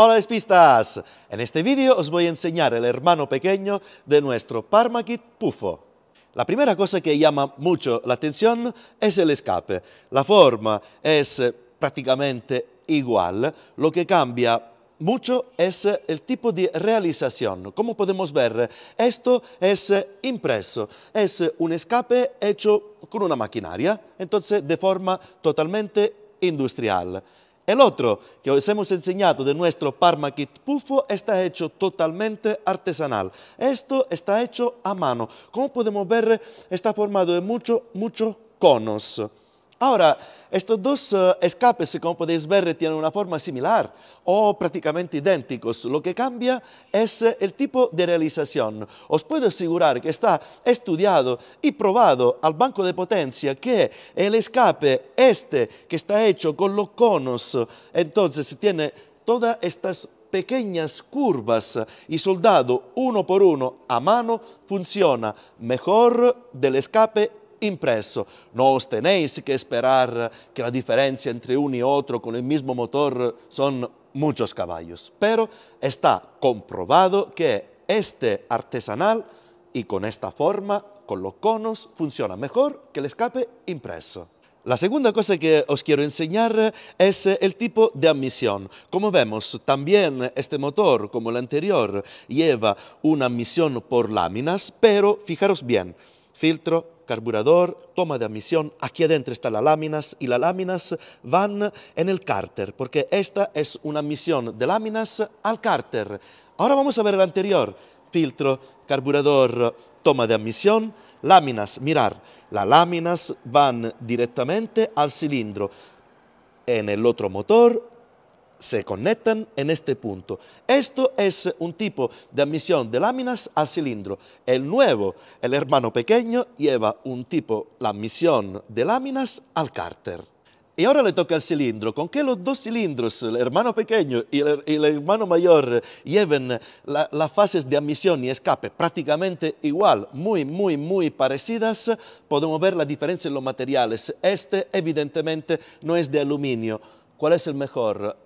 Hola despistas, en este vídeo os voy a enseñar el hermano pequeño de nuestro Parmakit Puffo. La primera cosa que llama mucho la atención es el escape. La forma es eh, prácticamente igual, lo que cambia mucho es eh, el tipo de realización. Como podemos ver, esto es eh, impreso, es un escape hecho con una maquinaria, entonces de forma totalmente industrial. El otro que os hemos enseñado de nuestro Parma Kit Puffo está hecho totalmente artesanal. Esto está hecho a mano. Como podemos ver, está formado de muchos, muchos conos. Ahora, estos dos eh, escapes, como podéis ver, tienen una forma similar o prácticamente idénticos. Lo que cambia es eh, el tipo de realización. Os puedo asegurar que está estudiado y probado al banco de potencia que el escape este, que está hecho con los conos, entonces tiene todas estas pequeñas curvas y soldado uno por uno a mano funciona mejor del escape impreso. No os tenéis que esperar que la diferencia entre uno y otro con el mismo motor son muchos caballos, pero está comprobado que este artesanal y con esta forma, con los conos, funciona mejor que el escape impreso. La segunda cosa que os quiero enseñar es el tipo de admisión. Como vemos, también este motor, como el anterior, lleva una admisión por láminas, pero fijaros bien, filtro, carburador, toma de admisión, aquí adentro están las láminas y las láminas van en el cárter, porque esta es una admisión de láminas al cárter. Ahora vamos a ver el anterior, filtro, carburador, toma de admisión, láminas, mirar, las láminas van directamente al cilindro en el otro motor se conectan en este punto. Esto es un tipo de admisión de láminas al cilindro. El nuevo, el hermano pequeño, lleva un tipo, de admisión de láminas al cárter. Y ahora le toca al cilindro. ¿Con que los dos cilindros, el hermano pequeño y el, hermano mayor, lleven las fases de admisión y escape prácticamente igual, muy, muy, muy parecidas? Podemos ver la diferencia en los materiales. Este evidentemente no es de aluminio. ¿Cuál es el mejor?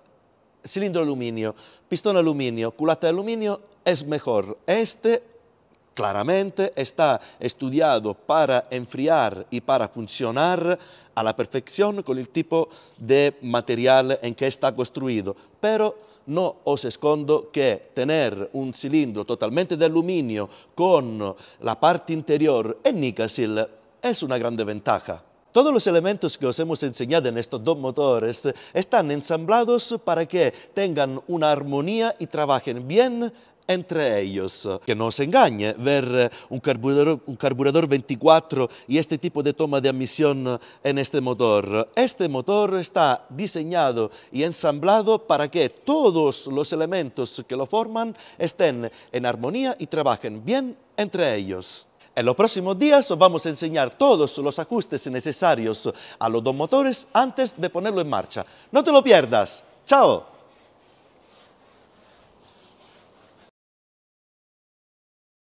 cilindro de aluminio, pistón de aluminio, culata de aluminio, es mejor. Este claramente está estudiado para enfriar y para funcionar a la perfección con el tipo de material en que está construido. Pero no os escondo que tener un cilindro totalmente de aluminio con la parte interior en Nicasil es una gran ventaja. Todos los elementos que os hemos enseñado en estos dos motores están ensamblados para que tengan una armonía y trabajen bien entre ellos. Que no os engañe, ver eh, un carburador, un carburador 24 y este tipo de toma de admisión en este motor. Este motor está diseñado y ensamblado para que todos los elementos que lo forman estén en armonía y trabajen bien entre ellos. En los próximos días os vamos a enseñar todos los ajustes necesarios a los dos motores antes de ponerlo en marcha. No te lo pierdas. ¡Chao!